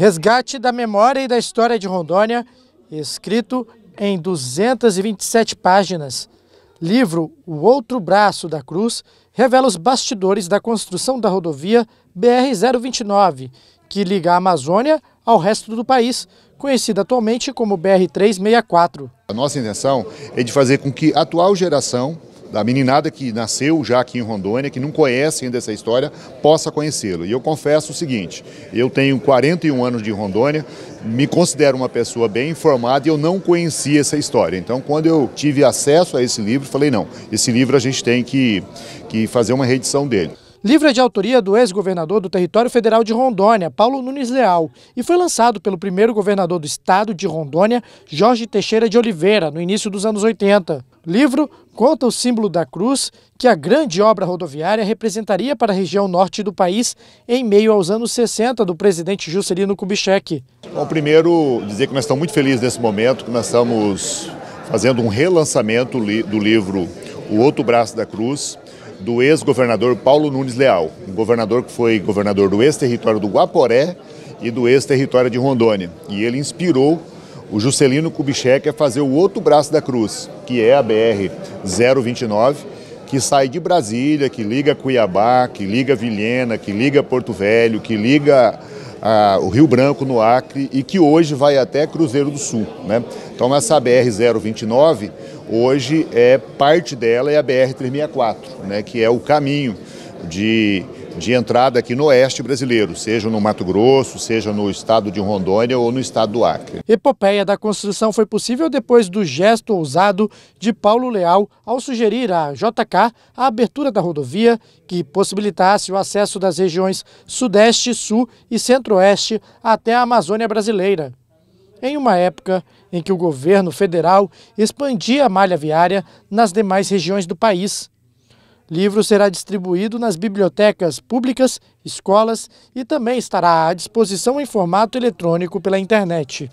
Resgate da Memória e da História de Rondônia, escrito em 227 páginas. Livro O Outro Braço da Cruz revela os bastidores da construção da rodovia BR-029, que liga a Amazônia ao resto do país, conhecida atualmente como BR-364. A nossa intenção é de fazer com que a atual geração da meninada que nasceu já aqui em Rondônia, que não conhece ainda essa história, possa conhecê-lo. E eu confesso o seguinte, eu tenho 41 anos de Rondônia, me considero uma pessoa bem informada e eu não conhecia essa história. Então, quando eu tive acesso a esse livro, falei, não, esse livro a gente tem que, que fazer uma reedição dele. Livro é de autoria do ex-governador do Território Federal de Rondônia, Paulo Nunes Leal, e foi lançado pelo primeiro governador do estado de Rondônia, Jorge Teixeira de Oliveira, no início dos anos 80 livro conta o símbolo da cruz que a grande obra rodoviária representaria para a região norte do país em meio aos anos 60 do presidente Juscelino Kubitschek. Bom, primeiro dizer que nós estamos muito felizes nesse momento, que nós estamos fazendo um relançamento do livro O Outro Braço da Cruz, do ex-governador Paulo Nunes Leal, um governador que foi governador do ex-território do Guaporé e do ex-território de Rondônia. E ele inspirou o Juscelino Kubitschek é fazer o outro braço da cruz, que é a BR-029, que sai de Brasília, que liga Cuiabá, que liga Vilhena, que liga Porto Velho, que liga o Rio Branco no Acre e que hoje vai até Cruzeiro do Sul. Né? Então essa BR-029, hoje é parte dela é a BR-364, né? que é o caminho de de entrada aqui no oeste brasileiro, seja no Mato Grosso, seja no estado de Rondônia ou no estado do Acre. Epopeia da construção foi possível depois do gesto ousado de Paulo Leal ao sugerir à JK a abertura da rodovia que possibilitasse o acesso das regiões Sudeste, Sul e Centro-Oeste até a Amazônia brasileira. Em uma época em que o governo federal expandia a malha viária nas demais regiões do país, Livro será distribuído nas bibliotecas públicas, escolas e também estará à disposição em formato eletrônico pela internet.